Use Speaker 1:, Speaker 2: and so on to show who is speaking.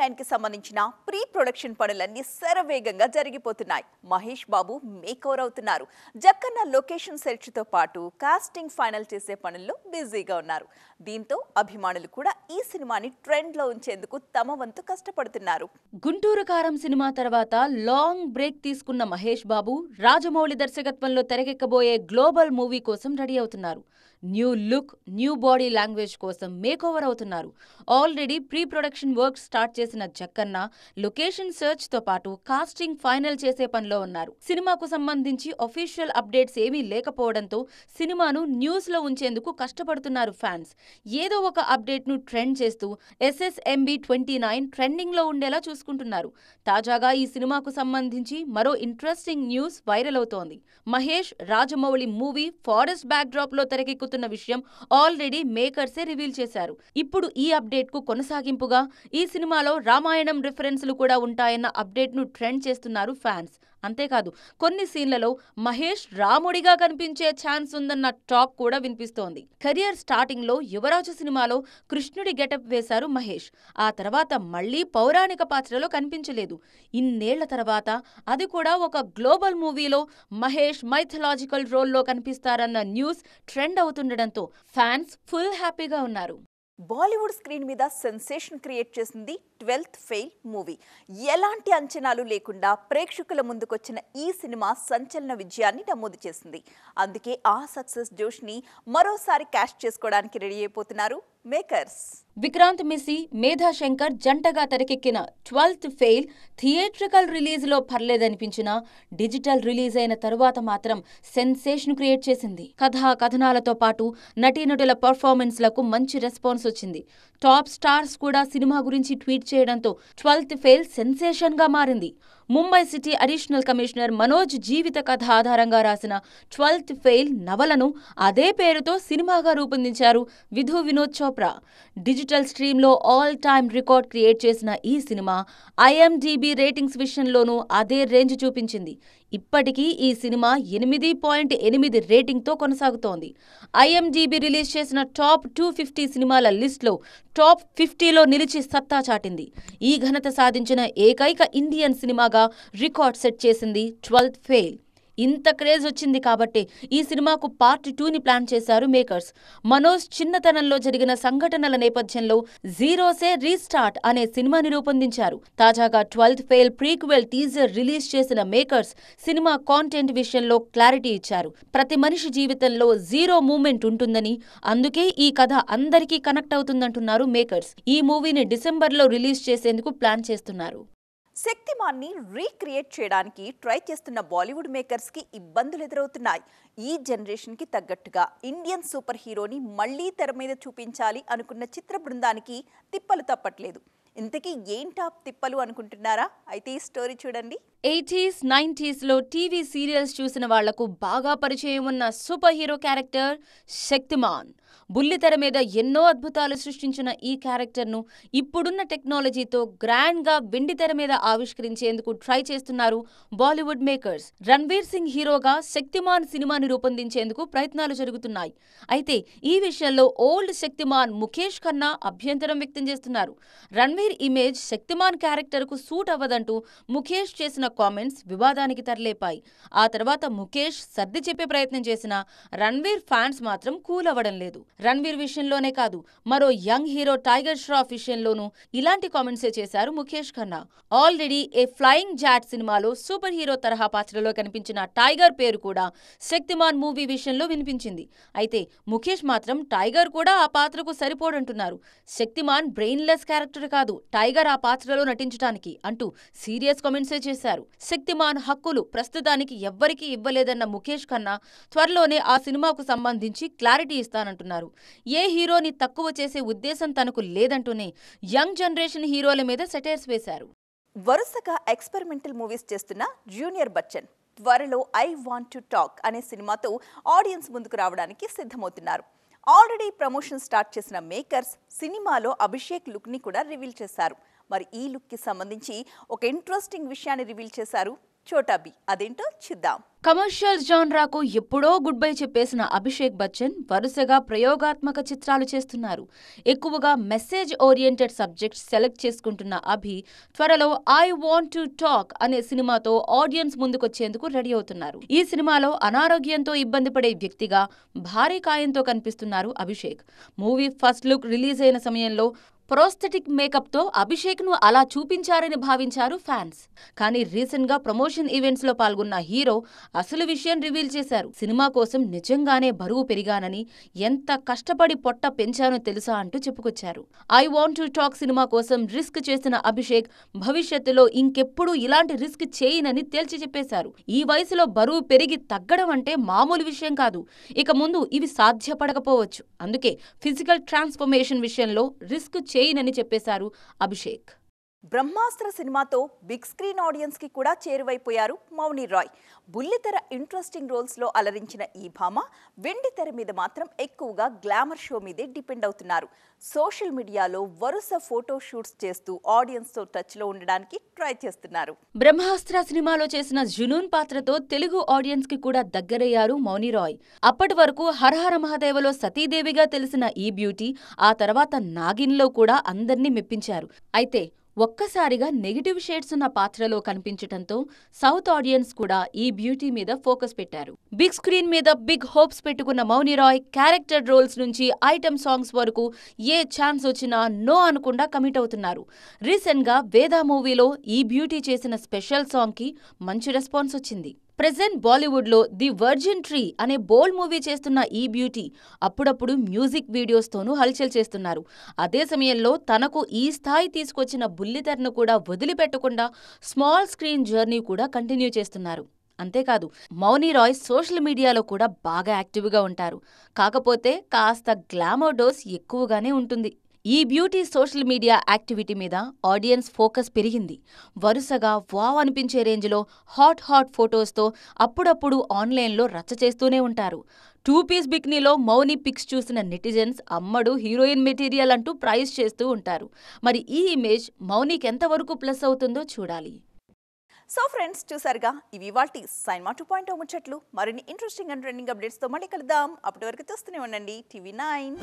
Speaker 1: నైన్కి సంబంధించిన pre production పనులన్నీ శరవేగంగా జరిగిపోతున్నాయి మహేష్ బాబు మేకోర్ అవుతున్నారు జక్కన్న లొకేషన్ సెర్చ్తో పాటు కాస్టింగ్ ఫైనల్ చేసే పనుల్లో బిజీగా ఉన్నారు దీంతో అభిమానులు కూడా ఈ సినిమాని ట్రెండ్లో ఉంచేందుకు తమ వంతు కష్టపడుతున్నారు
Speaker 2: గుంటూరు కారం సినిమా తర్వాత లాంగ్ బ్రేక్ తీసుకున్న మహేష్ బాబు రాజమౌళి దర్శకత్వంలో తెరకెక్కబోయే గ్లోబల్ మూవీ కోసం రెడీ అవుతున్నారు new look new body language కోసం మేకోవర్ అవుతున్నారు already pre production work start చేసిన జక్కన్న లొకేషన్ సెర్చ్ తో పాటు కాస్టింగ్ ఫైనల్ చేసే పనిలో ఉన్నారు సినిమాకు సంబంధించి అఫీషియల్ అప్డేట్స్ ఏమీ లేకపోవడంతో సినిమాను న్యూస్ లో ఉంచేందుకు కష్టపడుతున్నారు ఫ్యాన్స్ ఏదో ఒక అప్డేట్ ను ట్రెండ్ చేస్తూ ఎస్ఎస్ఎంబి ట్వంటీ నైన్ ట్రెండింగ్ లో ఉండేలా చూసుకుంటున్నారు తాజాగా ఈ సినిమాకు సంబంధించి మరో ఇంట్రెస్టింగ్ న్యూస్ వైరల్ అవుతోంది Mahesh Rajamouli movie forest backdrop లో తెరకెక్కుతున్న జరుగుతున్న విషయం ఆల్రెడీ మేకర్సే రివీల్ చేశారు ఇప్పుడు ఈ అప్డేట్ కు కొనసాగింపుగా ఈ సినిమాలో రామాయణం రిఫరెన్స్లు కూడా ఉంటాయన్న అప్డేట్ ను ట్రెండ్ చేస్తున్నారు ఫ్యాన్స్ అంతేకాదు కొన్ని సీన్లలో మహేష్ రాముడిగా కనిపించే ఛాన్స్ ఉందన్న టాక్ కూడా వినిపిస్తోంది కెరియర్ స్టార్టింగ్ లో యువరాజు సినిమాలో కృష్ణుడి గెటప్ వేశారు మహేష్ ఆ తర్వాత మళ్లీ పౌరాణిక పాత్రలో కనిపించలేదు ఇన్నేళ్ల తర్వాత అది కూడా ఒక గ్లోబల్ మూవీలో మహేష్ మైథలాజికల్ రోల్లో కనిపిస్తారన్న న్యూస్ ట్రెండ్ అవుతుండడంతో ఫ్యాన్స్ ఫుల్
Speaker 1: హ్యాపీగా ఉన్నారు బాలీవుడ్ స్క్రీన్ మీద సెన్సేషన్ క్రియేట్ చేసింది ట్వెల్త్ ఫెయిల్ మూవీ ఎలాంటి అంచనాలు లేకుండా ప్రేక్షకుల ముందుకొచ్చిన ఈ సినిమా సంచలన విజయాన్ని నమోదు చేసింది అందుకే ఆ సక్సెస్ జోష్ని మరోసారి క్యాష్ చేసుకోవడానికి రెడీ అయిపోతున్నారు మేకర్స్
Speaker 2: విక్రాంత్ మిసి మేధా శంకర్ జంటగా తెరకెక్కిన ట్వెల్త్ ఫెయిల్ థియేట్రికల్ రిలీజ్లో పర్లేదనిపించినా డిజిటల్ రిలీజ్ అయిన తరువాత మాత్రం సెన్సేషన్ క్రియేట్ చేసింది కథా కథనాలతో పాటు నటీనటుల పర్ఫార్మెన్స్లకు మంచి రెస్పాన్స్ వచ్చింది టాప్ స్టార్స్ కూడా సినిమా గురించి ట్వీట్ చేయడంతో ట్వెల్త్ ఫెయిల్ సెన్సేషన్గా మారింది Mumbai city additional commissioner Manoj జీవిత కథ ఆధారంగా రాసిన ట్వెల్త్ ఫెయిల్ నవలను అదే పేరుతో సినిమాగా రూపొందించారు విధు వినోద్ చోప్రా డిజిటల్ స్ట్రీమ్లో ఆల్ టైమ్ రికార్డ్ క్రియేట్ చేసిన ఈ సినిమా ఐఎండిబి రేటింగ్స్ విషయంలోనూ అదే రేంజ్ చూపించింది ఇప్పటికీ ఈ సినిమా ఎనిమిది పాయింట్ ఎనిమిది రేటింగ్తో కొనసాగుతోంది ఐఎంజీబీ రిలీజ్ చేసిన టాప్ టూ ఫిఫ్టీ సినిమాల లిస్ట్లో టాప్ ఫిఫ్టీలో నిలిచి సత్తా చాటింది ఈ ఘనత సాధించిన ఏకైక ఇండియన్ సినిమాగా రికార్డ్ సెట్ చేసింది ట్వెల్త్ ఫెయిల్ ఇంత క్రేజ్ వచ్చింది కాబట్టి ఈ సినిమాకు పార్ట్ టూని ప్లాన్ చేశారు మేకర్స్ మనోజ్ చిన్నతనంలో జరిగిన సంఘటనల నేపథ్యంలో జీరోసే రీస్టార్ట్ అనే సినిమాని రూపొందించారు తాజాగా twelfth fail prequel teaser release చేసిన మేకర్స్ సినిమా కాంటెంట్ విషయంలో క్లారిటీ ఇచ్చారు ప్రతి మనిషి జీవితంలో జీరో మూమెంట్ ఉంటుందని అందుకే ఈ కథ అందరికీ కనెక్ట్ అవుతుందంటున్నారు మేకర్స్ ఈ మూవీని డిసెంబర్లో రిలీజ్ చేసేందుకు ప్లాన్ చేస్తున్నారు
Speaker 1: శక్తిమాన్ని రీక్రియేట్ చేయడానికి ట్రై చేస్తున్న బాలీవుడ్ మేకర్స్కి ఇబ్బందులు ఎదురవుతున్నాయి ఈ జనరేషన్కి తగ్గట్టుగా ఇండియన్ సూపర్ హీరోని మళ్లీ తెర మీద చూపించాలి అనుకున్న చిత్ర బృందానికి తిప్పలు తప్పట్లేదు ఇంతకీ టాప్ తిప్పలు అనుకుంటున్నారా అయితే ఈ స్టోరీ చూడండి
Speaker 2: ఎయిటీస్ నైంటీస్లో టీవీ సీరియల్స్ చూసిన వాళ్లకు బాగా పరిచయం ఉన్న సూపర్ హీరో క్యారెక్టర్ శక్తిమాన్ బుల్లితెర మీద ఎన్నో అద్భుతాలు సృష్టించిన ఈ క్యారెక్టర్ను ఇప్పుడున్న టెక్నాలజీతో గ్రాండ్గా వెండితెర మీద ఆవిష్కరించేందుకు ట్రై చేస్తున్నారు బాలీవుడ్ మేకర్స్ రణ్వీర్ సింగ్ హీరోగా శక్తిమాన్ సినిమాని రూపొందించేందుకు ప్రయత్నాలు జరుగుతున్నాయి అయితే ఈ విషయంలో ఓల్డ్ శక్తిమాన్ ముఖేష్ ఖన్నా అభ్యంతరం వ్యక్తం చేస్తున్నారు రణ్వీర్ ఇమేజ్ శక్తిమాన్ క్యారెక్టర్కు సూట్ అవ్వదంటూ ముఖేష్ చేసిన కామెంట్స్ వివాదానికి తరలేపాయి ఆ తర్వాత ముఖేష్ సర్ది చెప్పే ప్రయత్నం చేసిన రణ్వీర్ ఫ్యాన్స్ మాత్రం కూల్ అవ్వడం లేదు రణ్వీర్ విషయంలోనే కాదు మరో యంగ్ హీరో టైగర్ ష్రాఫ్ విషయంలోనూ ఇలాంటి కామెంట్సే చేశారు Mukesh Khanna already a flying Jatt సినిమాలో సూపర్ హీరో తరహా పాత్రలో కనిపించిన టైగర్ పేరు కూడా శక్తిమాన్ మూవీ విషయంలో వినిపించింది అయితే ముఖేష్ మాత్రం టైగర్ కూడా ఆ పాత్రకు సరిపోడంటున్నారు శక్తిమాన్ బ్రెయిన్లెస్ క్యారెక్టర్ కాదు టైగర్ ఆ పాత్రలో నటించడానికి అంటూ సీరియస్ కామెంట్సే చేశారు శక్తిమాన్ హక్కులు ప్రస్తుతానికి ఎవ్వరికీ ఇవ్వలేదన్న ముఖేష్ ఖన్నా త్వరలోనే ఆ సినిమాకు సంబంధించి క్లారిటీ ఇస్తానంటున్నారు అంటున్నారు ఏ హీరోని తక్కువ చేసే ఉద్దేశం తనకు లేదంటూనే యంగ్ జనరేషన్ హీరోల మీద సెటైర్స్ వేశారు
Speaker 1: వరుసగా ఎక్స్పెరిమెంటల్ మూవీస్ చేస్తున్న జూనియర్ బచ్చన్ త్వరలో ఐ వాంట్ టు టాక్ అనే సినిమాతో ఆడియన్స్ ముందుకు రావడానికి సిద్ధమవుతున్నారు ఆల్రెడీ ప్రమోషన్ స్టార్ట్ చేసిన మేకర్స్ సినిమాలో అభిషేక్ లుక్ని కూడా రివీల్ చేశారు మరి ఈ లుక్కి సంబంధించి ఒక ఇంట్రెస్టింగ్ విషయాన్ని రివీల్ చేశారు చోటాబి అదేంటో చూద్దాం కమర్షియల్
Speaker 2: జాన్రాకు ఎప్పుడో గుడ్ బై చెప్పేసిన అభిషేక్ బచ్చన్ వరుసగా ప్రయోగాత్మక చిత్రాలు చేస్తున్నారు ఎక్కువగా మెసేజ్ ఓరియంటెడ్ సబ్జెక్ట్ సెలెక్ట్ చేసుకుంటున్న అభి త్వరలో ఐ వాంట్ టు టాక్ అనే సినిమాతో ఆడియన్స్ ముందుకొచ్చేందుకు రెడీ అవుతున్నారు ఈ సినిమాలో అనారోగ్యంతో ఇబ్బంది పడే వ్యక్తిగా భారీ కాయంతో కనిపిస్తున్నారు Abhishek movie first look release అయిన సమయంలో ప్రోస్థెటిక్ మేకప్తో అభిషేక్ను అలా చూపించారని భావించారు ఫ్యాన్స్ కానీ రీసెంట్గా ప్రమోషన్ ఈవెంట్స్లో పాల్గొన్న హీరో అసలు విషయం రివీల్ చేశారు సినిమా కోసం నిజంగానే బరువు పెరిగానని ఎంత కష్టపడి పొట్ట పెంచానో తెలుసా అంటూ చెప్పుకొచ్చారు ఐ వాంట్ టు టాక్ సినిమా కోసం రిస్క్ చేసిన అభిషేక్ భవిష్యత్తులో ఇంకెప్పుడు ఇలాంటి రిస్క్ చేయనని తేల్చి చెప్పేశారు ఈ వయసులో బరువు పెరిగి తగ్గడం అంటే మామూలు విషయం కాదు ఇక ముందు ఇవి సాధ్యపడకపోవచ్చు అందుకే ఫిజికల్ ట్రాన్స్ఫర్మేషన్ విషయంలో రిస్క్ చేయనని చెప్పేశారు అభిషేక్
Speaker 1: బ్రహ్మాస్త్ర సినిమాతో బిగ్ స్క్రీన్ ఆడియన్స్కి కూడా చేరువైపోయారు మౌని రాయ్ బుల్లితెర ఇంట్రెస్టింగ్ రోల్స్లో అలరించిన ఈ భామ వెండి తెర మీద మాత్రం ఎక్కువగా గ్లామర్ షో మీదే డిపెండ్ అవుతున్నారు సోషల్ మీడియాలో వరుస ఫోటో షూట్స్ చేస్తూ ఆడియన్స్తో టచ్లో ఉండడానికి ట్రై చేస్తున్నారు
Speaker 2: బ్రహ్మాస్త్ర సినిమాలో చేసిన జునూన్ పాత్రతో తెలుగు ఆడియన్స్కి కూడా దగ్గరయ్యారు మౌని రాయ్ అప్పటి వరకు హరహర మహాదేవలో సతీదేవిగా తెలిసిన ఈ బ్యూటీ ఆ తర్వాత నాగిన్లో కూడా అందర్నీ మెప్పించారు అయితే ఒక్కసారిగా నెగిటివ్ షేడ్స్ ఉన్న పాత్రలో కనిపించటంతో సౌత్ ఆడియన్స్ కూడా ఈ బ్యూటీ మీద ఫోకస్ పెట్టారు బిగ్ స్క్రీన్ మీద బిగ్ హోప్స్ పెట్టుకున్న మౌని రాయ్ క్యారెక్టర్ రోల్స్ నుంచి ఐటమ్ సాంగ్స్ వరకు ఏ ఛాన్స్ వచ్చినా నో అనకుండా కమిట్ అవుతున్నారు రీసెంట్గా వేదా మూవీలో ఈ బ్యూటీ చేసిన స్పెషల్ సాంగ్కి మంచి రెస్పాన్స్ వచ్చింది ప్రెజెంట్ బాలీవుడ్లో ది వర్జిన్ ట్రీ అనే బోల్డ్ మూవీ చేస్తున్న ఈ బ్యూటీ అప్పుడప్పుడు మ్యూజిక్ వీడియోస్తోనూ హల్చల్ చేస్తున్నారు అదే సమయంలో తనకు ఈ స్థాయి తీసుకొచ్చిన బుల్లితెరను కూడా వదిలిపెట్టకుండా స్మాల్ స్క్రీన్ జర్నీ కూడా కంటిన్యూ చేస్తున్నారు అంతేకాదు మౌనీ రాయ్ సోషల్ మీడియాలో కూడా బాగా యాక్టివ్గా ఉంటారు కాకపోతే కాస్త గ్లామర్ డోస్ ఎక్కువగానే ఉంటుంది ఈ బ్యూటీ సోషల్ మీడియా యాక్టివిటీ మీద ఆడియన్స్ ఫోకస్ పెరిగింది వరుసగా వావ్ అనిపించే రేంజ్లో హాట్ హాట్ ఫొటోస్తో అప్పుడప్పుడు ఆన్లైన్లో రచ్చ చేస్తూనే ఉంటారు టూ పీస్ బిక్నీలో మౌని పిక్స్ చూసిన నెటిజన్స్ అమ్మడు హీరోయిన్ మెటీరియల్ అంటూ ప్రైజ్ చేస్తూ ఉంటారు మరి ఈ ఇమేజ్ మౌనికి ఎంతవరకు ప్లస్
Speaker 1: అవుతుందో చూడాలి సో ఫ్రెండ్స్ చూసారుగా ఇవి వాటి సైన్మా టూ పాయింట్ ముచ్చట్లు మరిన్ని ఇంట్రెస్టింగ్ అండ్ ట్రెండింగ్ అప్డేట్స్తో మళ్ళీ కలుద్దాం అప్పటి వరకు చూస్తూనే ఉండండి టీవీ నైన్